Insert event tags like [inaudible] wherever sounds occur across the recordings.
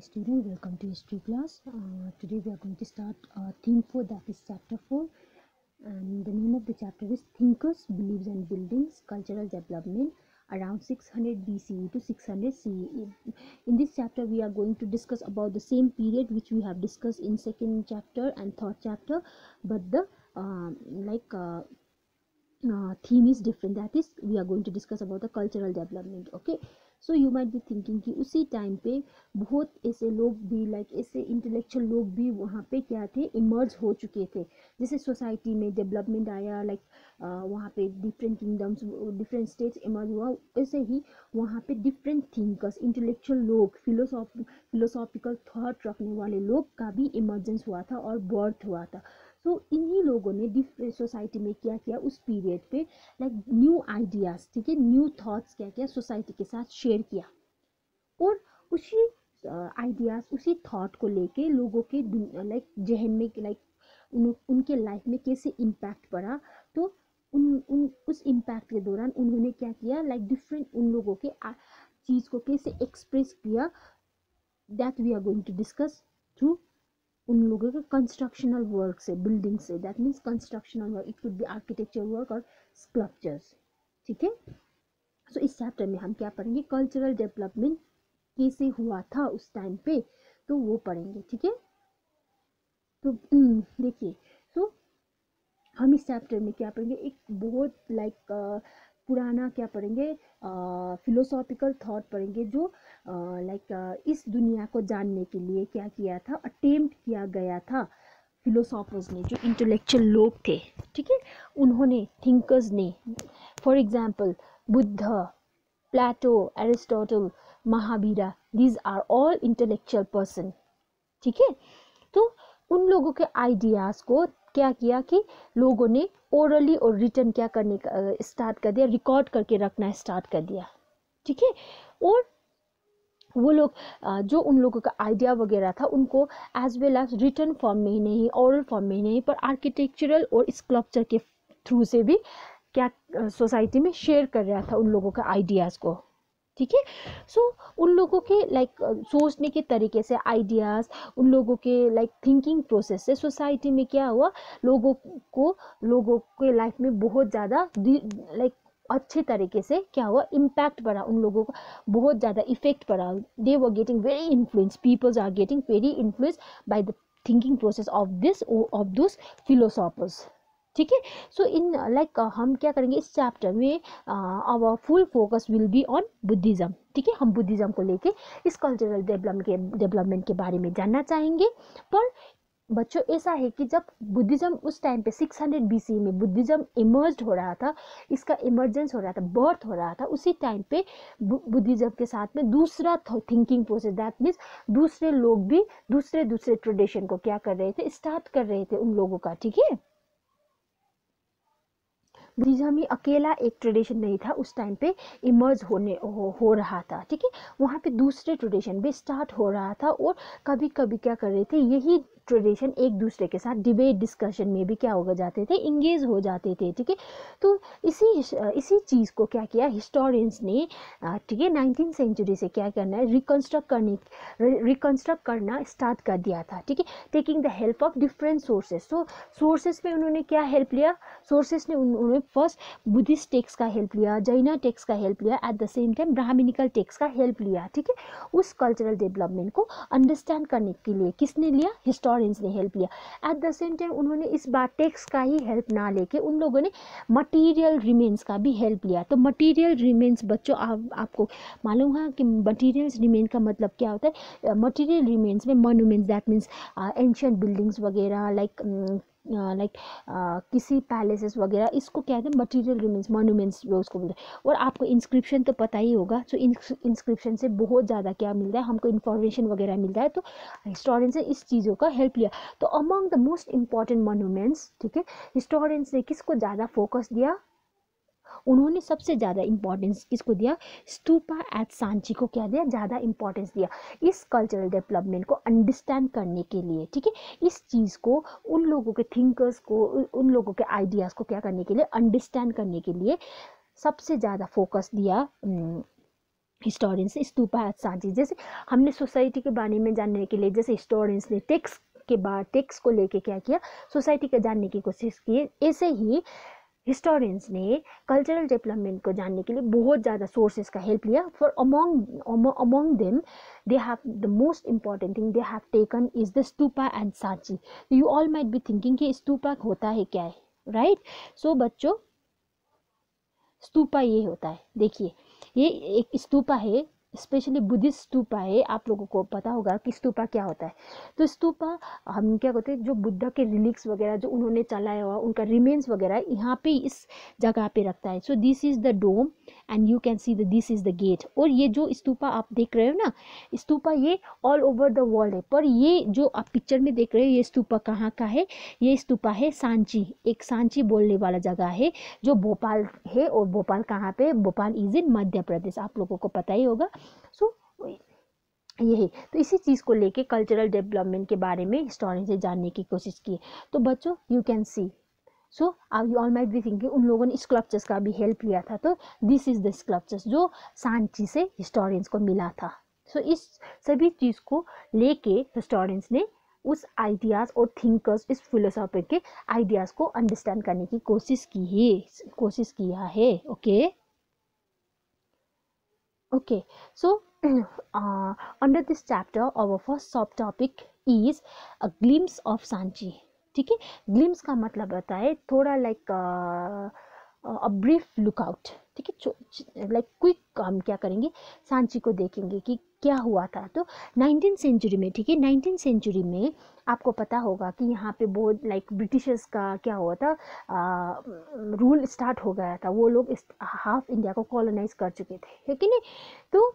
morning students welcome to history class uh, today we are going to start uh, theme 4 that is chapter 4 and the name of the chapter is thinkers beliefs and buildings cultural development around 600 bce to 600 ce in this chapter we are going to discuss about the same period which we have discussed in second chapter and third chapter but the um, uh, like uh, theme is different that is we are going to discuss about the cultural development okay so you might be thinking कि उसी time पे बहुत ऐसे लोग भी like ऐसे intellectual लोग भी वहाँ पे क्या थे इमर्ज हो चुके थे जैसे सोसाइटी में डेवलपमेंट आया लाइक वहाँ पे different kingdoms different states emerge हुआ ऐसे ही वहाँ पे डिफरेंट थिंकर्स इंटेलेक्चुअल लोग फिलोसॉफ फिलोसॉफिकल थाट रखने वाले लोग का भी इमरजेंस हुआ था और बर्थ हुआ था सो इन्हीं लोगों ने डिफरेंट सोसाइटी में क्या किया उस पीरियड पे लाइक न्यू आइडियाज़ ठीक है न्यू थाट्स क्या किया सोसाइटी के साथ शेयर किया और उसी आइडियाज़ uh, उसी थॉट को लेके लोगों के लाइक जहन में लाइक उन, उनके लाइफ में कैसे इम्पैक्ट पड़ा तो उन उन उस इम्पैक्ट के दौरान उन्होंने क्या किया लाइक like, डिफरेंट उन लोगों के चीज़ को कैसे एक्सप्रेस किया that we are going to discuss through उन लोगों के कंस्ट्रक्शनल वर्क से बिल्डिंग से that means constructional work it could be architecture work और स्कल्पचर्स ठीक है सो इस चैप्टर में हम क्या पढ़ेंगे कल्चरल डेवलपमेंट कैसे हुआ था उस टाइम पे तो वो पढ़ेंगे ठीक है तो [clears throat] देखिए सो हम इस चैप्टर में क्या पढ़ेंगे एक बहुत लाइक uh, पुराना क्या पढ़ेंगे फिलोसॉफिकल थॉट पढ़ेंगे जो लाइक इस दुनिया को जानने के लिए क्या किया था अटेम्प्ट किया गया था फिलोसॉफर्स ने जो इंटेलेक्चुअल लोग थे ठीक है उन्होंने थिंकर्स ने for example Buddha Plato Aristotle Mahavira these are all intellectual person ठीक है तो उन लोगों के आइडियाज़ को क्या किया कि लोगों ने ओरली और रिटर्न क्या करने का स्टार्ट कर दिया रिकॉर्ड करके रखना स्टार्ट कर दिया ठीक है और वो लोग जो उन लोगों का आइडिया वगैरह था उनको as well as return form में ही नहीं औरल फॉर्म में ही नहीं पर आर्किटेक्चरल और स्कल्पचर के थ्रू से भी क्या सोसाइटी में शेयर कर रहा था उन लोगों का आइडियाज़ को ठीक है सो उन लोगों के लाइक सोचने के तरीके से आइडियाज़ उन लोगों के लाइक थिंकिंग प्रोसेस से सोसाइटी में क्या हुआ लोगों को लोगों के लाइफ में बहुत ज़्यादा लाइक अच्छे तरीके से क्या हुआ इम्पैक्ट पड़ा उन लोगों को बहुत ज़्यादा इफेक्ट पड़ा they were getting very influence peoples are getting very influence by the thinking process of this of those philosophers ठीक है सो इन लाइक हम क्या करेंगे इस चैप्टर में our full focus will be on Buddhism ठीक है हम बुद्धिज़्म को लेके इस कल्चरल डेवलपमेंट के डेवलपमेंट के बारे में जानना चाहेंगे पर बच्चों ऐसा है कि जब बुद्धिज़्म उस टाइम पे 600 हंड्रेड बी में बुद्धिज़्म इमर्ज हो रहा था इसका इमर्जेंस हो रहा था बर्थ हो रहा था उसी टाइम पे बुद्धिज़्म के साथ में दूसरा थिंकिंग प्रोसेस दैट मीन्स दूसरे लोग भी दूसरे दूसरे ट्रेडिशन को क्या कर रहे थे स्टार्ट कर रहे थे उन लोगों का ठीक है ब्रिजम ही अकेला एक ट्रेडिशन नहीं था उस टाइम पे इमर्ज होने हो, हो रहा था ठीक है वहाँ पे दूसरे ट्रेडिशन भी स्टार्ट हो रहा था और कभी कभी क्या कर रहे थे यही ट्रेडिशन एक दूसरे के साथ डिबेट डिस्कशन में भी क्या हो जाते थे इंगेज हो जाते थे ठीक है तो इसी इसी चीज़ को क्या किया हिस्टोरियंस ने ठीक है नाइनटीन सेंचुरी से क्या करना है रिकन्स्ट्रक्ट करने रिकन्स्ट्रक्ट करना स्टार्ट कर दिया था ठीक है taking the help of different sources तो सोर्सेज में उन्होंने क्या हेल्प लिया सोर्सेज ने उन्होंने फर्स्ट बुद्धिस्ट टेक्स का हेल्प लिया जैना टेक्स का हेल्प लिया at the same time Brahmanical texts का हेल्प लिया ठीक है उस कल्चरल डेवलपमेंट को अंडरस्टैंड करने के लिए किसने लिया हिस्टोरियन ऑरेंज ने हेल्प लिया एट द सेम टाइम उन्होंने इस बार टेक्स का ही हेल्प ना लेके उन लोगों ने मटीरियल रिमेंस का भी हेल्प लिया तो मटीरियल रिमेंस बच्चों आप, आपको मालूम है कि मटीरियल रिमेन का मतलब क्या होता है मटीरियल uh, रिमेंस में monuments that means ancient buildings वगैरह लाइक um, लाइक किसी पैलेसेस वगैरह इसको कहते हैं मटेरियल रिमेंस जो उसको मिलते हैं और आपको इंस्क्रिप्शन तो पता ही होगा तो इंस्क्रिप्शन से बहुत ज़्यादा क्या मिलता है हमको इन्फॉर्मेशन वगैरह मिलता है तो हिस्टोरियन ने इस चीज़ों का हेल्प लिया तो among the most important monuments ठीक है हिस्टोरियंस ने किसको ज़्यादा फोकस दिया उन्होंने सबसे ज़्यादा इम्पोर्टेंस किसको दिया स्तूपा एट सांची को क्या दिया ज़्यादा इम्पोर्टेंस दिया इस कल्चरल डेवलपमेंट को अंडरस्टैंड करने के लिए ठीक है इस चीज़ को उन लोगों के थिंकर्स को उन लोगों के आइडियाज़ को क्या करने के लिए अंडरस्टैंड करने के लिए सबसे ज़्यादा फोकस दिया हिस्टोरियंस ने स्तूपा एट सांची जैसे हमने सोसाइटी के बारे में जानने के लिए जैसे हिस्टोरियंस ने टेक्स के बाद टेक्स को लेके क्या किया सोसाइटी का जानने की कोशिश की ऐसे ही हिस्टोरियंस ने कल्चरल डेवलपमेंट को जानने के लिए बहुत ज़्यादा सोर्सेज का हेल्प लिया for among among them they have the most important thing they have taken is the stupa and Sanchi you all might be thinking कि स्तूपा होता है क्या है राइट right? सो so, बच्चों स्तूपा ये होता है देखिए ये एक स्तूपा है स्पेशली बुद्धिस्ट स्तूपा है आप लोगों को पता होगा कि स्तूपा क्या होता है तो स्तूपा हम क्या कहते हैं जो बुद्धा के रिलिक्स वगैरह जो उन्होंने चलाया हुआ उनका रिमेन्स वगैरह यहाँ पे इस जगह पे रखता है so this is the dome and you can see the this is the gate और ये जो स्तूपा आप देख रहे हो ना स्तूपा ये ऑल ओवर द वर्ल्ड है पर ये जो आप पिक्चर में देख रहे हो ये स्तूपा कहाँ का है ये स्तूपा है सांची एक सांची बोलने वाला जगह है जो भोपाल है और भोपाल कहाँ पर भोपाल इज़ इन मध्य प्रदेश आप लोगों को पता ही होगा सो यही तो इसी चीज़ को लेके कल्चरल डेवलपमेंट के बारे में स्टोरी से जानने की कोशिश की तो बच्चों यू कैन सी सो आप यू ऑल माइट भी थिंक उन लोगों ने स्कल्पचर्स का भी हेल्प लिया था तो दिस इज़ द स्कल्पचर्स जो सांची से हिस्टोरियंस को मिला था सो so, इस सभी चीज़ को लेके हिस्टोरियंस ने उस आइडियाज़ और थिंकर्स इस फिलोसॉफर के आइडियाज़ को अंडरस्टैंड करने की कोशिश की है कोशिश किया है okay okay? okay so uh, under this chapter our first sub topic is a glimpse of Sanchi ठीक है ग्लिम्स का मतलब होता है थोड़ा लाइक अ ब्रीफ लुकआउट ठीक है लाइक क्विक हम क्या करेंगे सांची को देखेंगे कि क्या हुआ था तो नाइनटीन सेंचुरी में ठीक है नाइनटीन सेंचुरी में आपको पता होगा कि यहाँ पे बहुत लाइक ब्रिटिशर्स का क्या हुआ था आ, रूल स्टार्ट हो गया था वो लोग हाफ इंडिया को कॉलोनाइज कर चुके थे ठीक है नहीं तो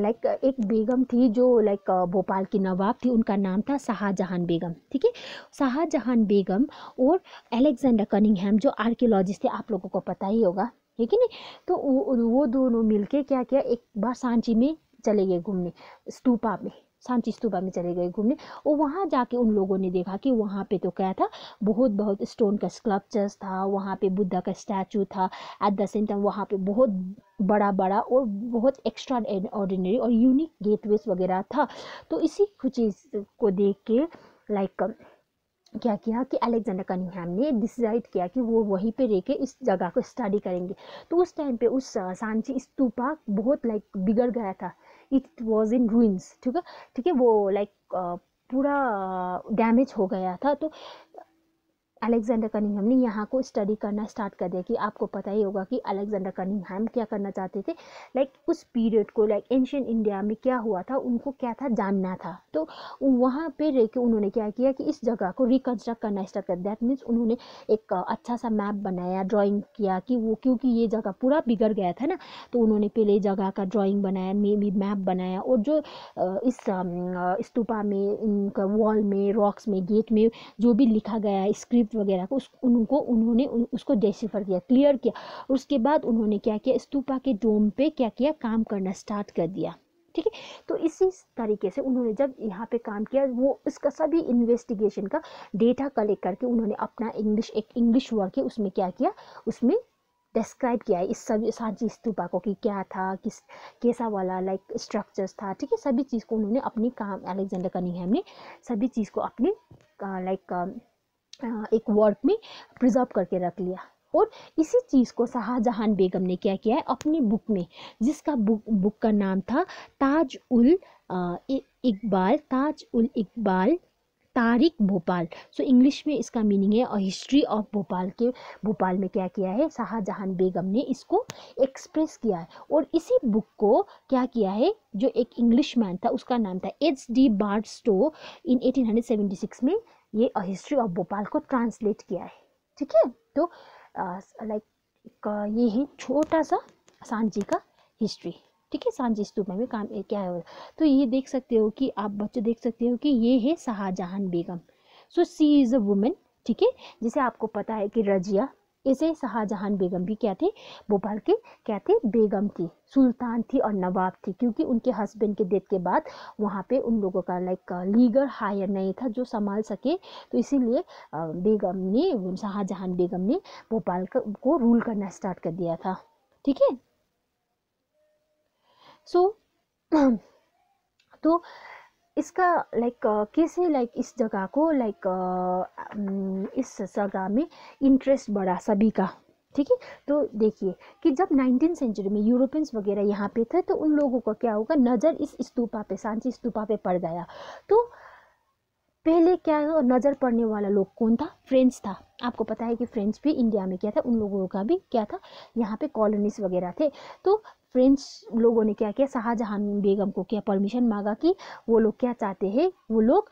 लाइक एक बेगम थी जो लाइक भोपाल की नवाब थी उनका नाम था शाहजहान बेगम ठीक है शाहजहान बेगम और अलेक्जेंडर कनिंगहम जो आर्कियोलॉजिस्ट थे आप लोगों को पता ही होगा ठीक है नहीं तो वो, दोनों मिलके क्या किया एक बार सांची में चले गए घूमने स्तूपा में सांची स्तूपा में चले गए घूमने और वहाँ जाके उन लोगों ने देखा कि वहाँ पे तो क्या था बहुत बहुत स्टोन का स्कल्पचर्स था वहाँ पे बुद्धा का स्टैचू था एट द सेम टाइम वहाँ पे बहुत बड़ा बड़ा और बहुत एक्स्ट्रा ऑर्डिनरी और यूनिक गेटवेज वगैरह था तो इसी चीज़ को देख के लाइक क्या किया कि अलेक्जेंडर कनिंगहैम ने डिसाइड किया कि वो वहीं पे रह के इस जगह को स्टडी करेंगे तो उस टाइम पे उस सांची स्तूपा बहुत लाइक बिगड़ गया था इट वॉज इन रूइंस ठीक है ठीक है वो लाइक पूरा डैमेज हो गया था तो अलेक्जेंडर कनिंगहम ने यहाँ को स्टडी करना स्टार्ट कर दिया कि आपको पता ही होगा कि अलेक्जेंडर कनिंगहम क्या करना चाहते थे लाइक like, उस पीरियड को लाइक एंशियन इंडिया में क्या हुआ था उनको क्या था जानना था तो वहाँ पे रह के उन्होंने क्या किया कि इस जगह को रिकन्स्ट्रक्ट करना स्टार्ट कर दैट मीन्स उन्होंने एक अच्छा सा मैप बनाया ड्राॅइंग किया कि वो क्योंकि ये जगह पूरा बिगड़ गया था ना तो उन्होंने पहले जगह का ड्राइंग बनाया मे बी मैप बनाया और जो इस स्तूपा में इनका वॉल में रॉक्स में गेट में जो भी लिखा गया स्क्रिप्ट वगैरह को उस उनको उन्होंने उन, उसको डेसीफर किया क्लियर किया उसके बाद उन्होंने क्या किया स्तूपा के डोम पे क्या किया काम करना स्टार्ट कर दिया ठीक है तो इसी तरीके से उन्होंने जब यहाँ पे काम किया वो इसका सभी इन्वेस्टिगेशन का डेटा कलेक्ट करके उन्होंने अपना इंग्लिश एक इंग्लिश वर्क है उसमें क्या किया उसमें डिस्क्राइब किया है इस सभी सांची स्तूपा को कि क्या था किस कैसा वाला लाइक स्ट्रक्चर्स था ठीक है सभी चीज़ को उन्होंने अपनी काम एलेक्जेंडर कनिंगहैम ने सभी चीज़ को अपने लाइक एक वर्क में प्रिजर्व करके रख लिया और इसी चीज़ को शाहजहान बेगम ने क्या किया है अपनी बुक में जिसका बुक बुक का नाम था ताज उल इकबाल ताज उल इकबाल तारिक भोपाल सो इंग्लिश में इसका मीनिंग है और हिस्ट्री ऑफ भोपाल के भोपाल में क्या किया है शाहजहान बेगम ने इसको एक्सप्रेस किया है और इसी बुक को क्या किया है जो एक इंग्लिश मैन था उसका नाम था H D Barstow in 1876 में ये हिस्ट्री ऑफ भोपाल को ट्रांसलेट किया है ठीक है तो लाइक ये है छोटा सा सांझी का हिस्ट्री ठीक है सांझी स्तूप में काम क्या है तो ये देख सकते हो कि आप बच्चे देख सकते हो कि ये है Shah Jahan Begum so she is a woman ठीक है जिसे आपको पता है कि रजिया इसे शाहजहान बेगम भी क्या थे भोपाल के क्या थे बेगम थी सुल्तान थी और नवाब थी क्योंकि उनके हस्बैंड के डेथ के बाद वहाँ पे उन लोगों का लाइक लीगल हायर नहीं था जो संभाल सके तो इसीलिए बेगम ने शाहजहान बेगम ने भोपाल को रूल करना स्टार्ट कर दिया था ठीक है सो [clears throat] तो इसका लाइक कैसे लाइक इस जगह को लाइक इस जगह में इंटरेस्ट बढ़ा सभी का ठीक है तो देखिए कि जब नाइनटीन सेंचुरी में यूरोपियंस वगैरह यहाँ पे थे तो उन लोगों का क्या होगा नज़र इस स्तूपा पे सांची स्तूपा पे पड़ गया तो पहले क्या नज़र पड़ने वाला लोग कौन था फ्रेंच था आपको पता है कि फ्रेंच भी इंडिया में क्या था उन लोगों का भी क्या था यहाँ पे कॉलोनीस वगैरह थे तो फ्रेंच लोगों ने क्या किया शाहजहां बेगम को क्या परमिशन मांगा कि वो लोग क्या चाहते हैं वो लोग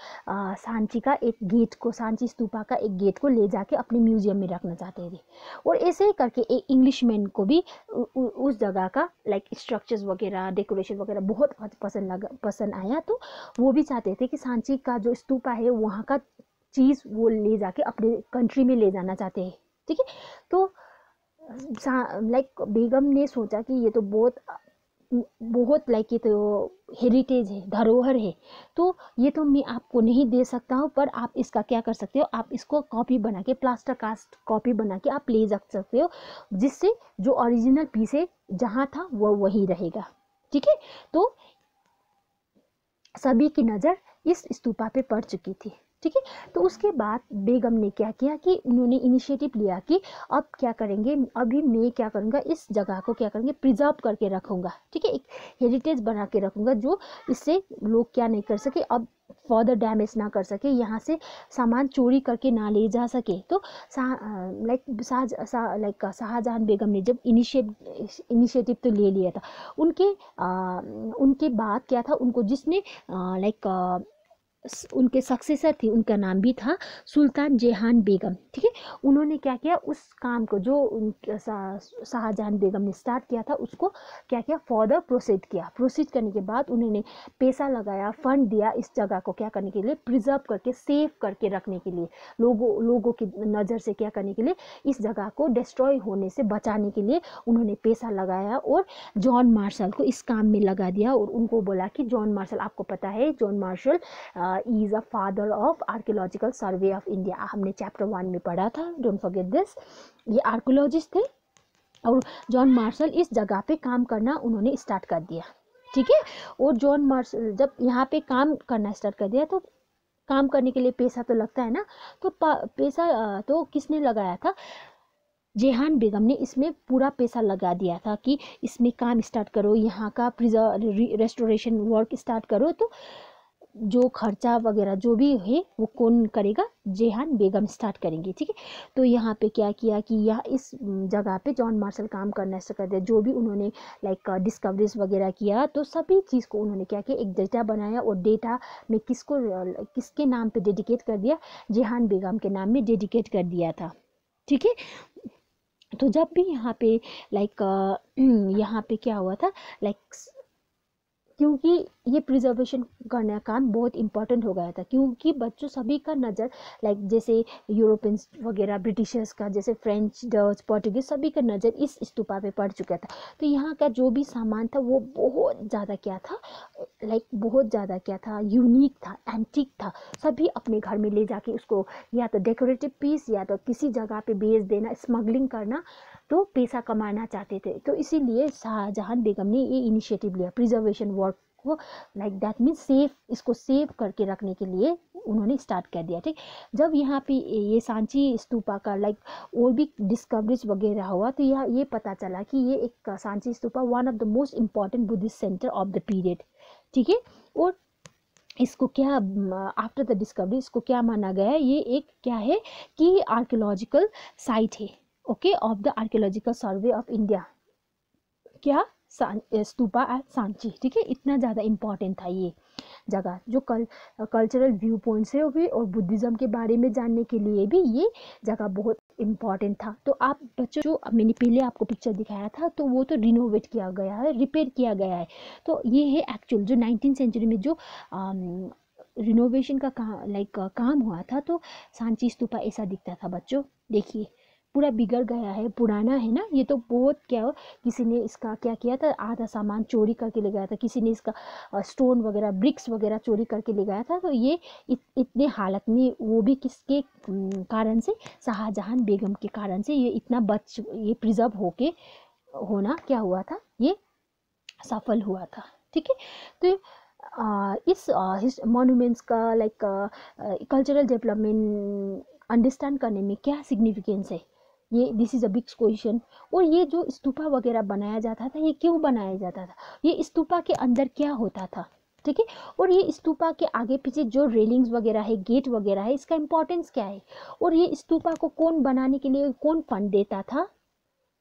सांची का एक गेट को सांची स्तूपा का एक गेट को ले जाके अपने म्यूजियम में रखना चाहते थे और ऐसे ही करके एक इंग्लिश मैन को भी उ, उ, उस जगह का लाइक स्ट्रक्चर्स वगैरह डेकोरेशन वगैरह बहुत पसंद लगा पसंद आया तो वो भी चाहते थे कि सांची का जो स्तूपा है वहाँ का चीज़ वो ले जाके अपने कंट्री में ले जाना चाहते हैं ठीक है तो लाइक बेगम ने सोचा कि ये तो बहुत बहुत लाइक ये तो हेरिटेज है धरोहर है तो ये तो मैं आपको नहीं दे सकता हूँ पर आप इसका क्या कर सकते हो आप इसको कॉपी बना के प्लास्टर कास्ट कॉपी बना के आप ले जा सकते हो जिससे जो ओरिजिनल पीस है जहाँ था वो वही रहेगा ठीक है तो सभी की नज़र इस स्तूपा पे पड़ चुकी थी ठीक है तो उसके बाद बेगम ने क्या किया कि उन्होंने इनिशिएटिव लिया कि अब क्या करेंगे अभी मैं क्या करूँगा इस जगह को क्या करेंगे प्रिजर्व करके रखूँगा ठीक है एक हेरिटेज बना के रखूँगा जो इससे लोग क्या नहीं कर सके अब फर्दर डैमेज ना कर सके यहाँ से सामान चोरी करके ना ले जा सके तो लाइक शाह लाइक शाहजहान बेगम ने जब इनिशिएट इनिशिएटिव तो ले लिया था उनके आ, उनके बाद क्या था उनको जिसने लाइक उनके सक्सेसर थी उनका नाम भी था सुल्तान जेहान बेगम ठीक है उन्होंने क्या किया उस काम को जो शाहजहान बेगम ने स्टार्ट किया था उसको क्या किया फर्दर प्रोसीड किया प्रोसीड करने के बाद उन्होंने पैसा लगाया फंड दिया इस जगह को क्या करने के लिए प्रिजर्व करके सेव करके रखने के लिए लोगों लोगों की नज़र से क्या करने के लिए इस जगह को डिस्ट्रॉय होने से बचाने के लिए उन्होंने पैसा लगाया और जॉन मार्शल को इस काम में लगा दिया और उनको बोला कि जॉन मार्शल आपको पता है John Marshall ah, is a father of archaeological survey of India हमने चैप्टर वन में पढ़ा था डोंट फॉरगेट दिस ये आर्कोलॉजिस्ट थे और जॉन मार्शल इस जगह पे काम करना उन्होंने स्टार्ट कर दिया ठीक है और जॉन मार्शल जब यहाँ पे काम करना स्टार्ट कर दिया तो काम करने के लिए पैसा तो लगता है ना तो पैसा तो किसने लगाया था जेहान बेगम ने इसमें पूरा पैसा लगा दिया था कि इसमें काम स्टार्ट करो यहाँ का प्रिजर्व रेस्टोरेशन वर्क स्टार्ट करो तो जो खर्चा वगैरह जो भी है वो कौन करेगा जेहान बेगम स्टार्ट करेंगी ठीक है तो यहाँ पे क्या किया कि यह इस जगह पे जॉन मार्शल काम करना से कर दिया जो भी उन्होंने लाइक डिस्कवरीज uh, वगैरह किया तो सभी चीज़ को उन्होंने क्या किया एक डेटा बनाया और डेटा में किसको किसके नाम पे डेडिकेट कर दिया जेहान बेगम के नाम में डेडिकेट कर दिया था ठीक है तो जब भी यहाँ पे लाइक uh, [clears throat] यहाँ पे क्या हुआ था लाइक क्योंकि ये प्रिजर्वेशन करने का काम बहुत इंपॉर्टेंट हो गया था क्योंकि बच्चों सभी का नज़र लाइक जैसे यूरोपियंस वगैरह ब्रिटिशर्स का जैसे फ्रेंच डच पोर्टुगीज सभी का नज़र इस स्तूपा पे पड़ चुका था तो यहाँ का जो भी सामान था वो बहुत ज़्यादा क्या था लाइक बहुत ज़्यादा क्या था यूनिक था एंटिक था सभी अपने घर में ले जाके उसको या तो डेकोरेटिव पीस या तो किसी जगह पर बेच देना स्मगलिंग करना तो पैसा कमाना चाहते थे तो इसीलिए शाहजहां बेगम ने ये इनिशिएटिव लिया प्रिजर्वेशन वर्क को लाइक दैट मीन सेफ इसको सेव करके रखने के लिए उन्होंने स्टार्ट कर दिया ठीक जब यहाँ पे ये सांची स्तूपा का लाइक और भी डिस्कवरीज वगैरह हुआ तो यह ये पता चला कि ये एक Sanchi stupa one of the most important Buddhist centre of the period ठीक है और इसको क्या आफ्टर द डिस्कवरी इसको क्या माना गया है ये एक क्या है कि आर्कियोलॉजिकल साइट है okay of the archaeological survey of India क्या स्तूपा एट सांची ठीक है इतना ज़्यादा इम्पॉर्टेंट था ये जगह जो कल कल्चरल व्यू पॉइंट से भी और बुद्धिज़्म के बारे में जानने के लिए भी ये जगह बहुत इम्पॉर्टेंट था तो आप बच्चों जो मैंने पहले आपको पिक्चर दिखाया था तो वो तो रिनोवेट किया गया है रिपेयर किया गया है तो ये है एक्चुअल जो नाइनटीन सेंचुरी में जो रिनोवेशन um, का काम लाइक काम हुआ था तो सांची स्तूपा ऐसा दिखता था बच्चों देखिए पूरा बिगड़ गया है पुराना है ना ये तो बहुत क्या किसी ने इसका क्या किया था आधा सामान चोरी करके ले गया था किसी ने इसका स्टोन वगैरह ब्रिक्स वगैरह चोरी करके ले गया था तो ये इत, इतने हालत में वो भी किसके कारण से शाहजहान बेगम के कारण से ये इतना बच ये प्रिजर्व होके होना क्या हुआ था ये सफल हुआ था ठीक है तो इस मोनूमेंट्स का लाइक कल्चरल डेवलपमेंट अंडरस्टैंड करने में क्या सिग्निफिकेंस है ये this is a big question और ये जो स्तूपा वगैरह बनाया जाता था ये क्यों बनाया जाता था ये स्तूपा के अंदर क्या होता था ठीक है और ये स्तूपा के आगे पीछे जो रेलिंग्स वगैरह है गेट वगैरह है इसका इंपॉर्टेंस क्या है और ये स्तूपा को कौन बनाने के लिए कौन फंड देता था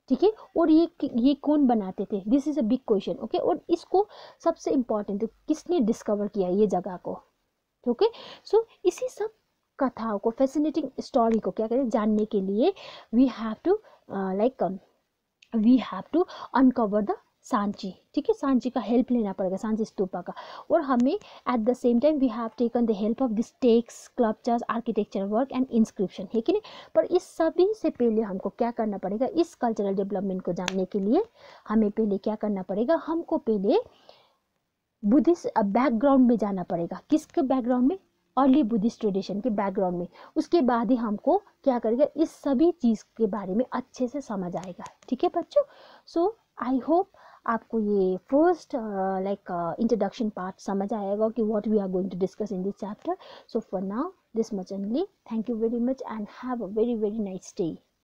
ठीक है और ये ये कौन बनाते थे this is a big question okay और इसको सबसे इम्पोर्टेंट किसने डिस्कवर किया ये जगह को ओके सो so, इसी सब कथाओं को फैसिनेटिंग स्टोरी को क्या करें जानने के लिए we have to like we have to uncover the Sanchi ठीक है सांची का हेल्प लेना पड़ेगा सांची स्तूपा का और हमें at the same time we have taken the help of this texts sculptures architecture work and inscription है कि नहीं पर इस सभी से पहले हमको क्या करना पड़ेगा इस कल्चरल डेवलपमेंट को जानने के लिए हमें पहले क्या करना पड़ेगा हमको पहले बुद्धिस्ट बैकग्राउंड uh, में जाना पड़ेगा किसके बैकग्राउंड में अर्ली बुद्धिस्ट ट्रेडिशन के बैकग्राउंड में उसके बाद ही हमको क्या करेगा इस सभी चीज़ के बारे में अच्छे से समझ आएगा ठीक है बच्चों सो आई होप आपको ये फर्स्ट लाइक इंट्रोडक्शन पार्ट समझ आएगा कि what we are going to discuss in this chapter so for now this much only thank you very much and have a very very nice day